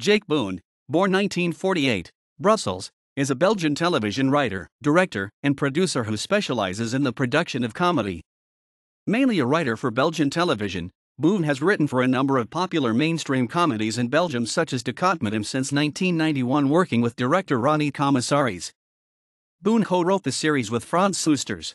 Jake Boone, born 1948, Brussels, is a Belgian television writer, director, and producer who specializes in the production of comedy. Mainly a writer for Belgian television, Boone has written for a number of popular mainstream comedies in Belgium, such as De since 1991, working with director Ronnie Commissaris. Boone co wrote the series with Franz Susters,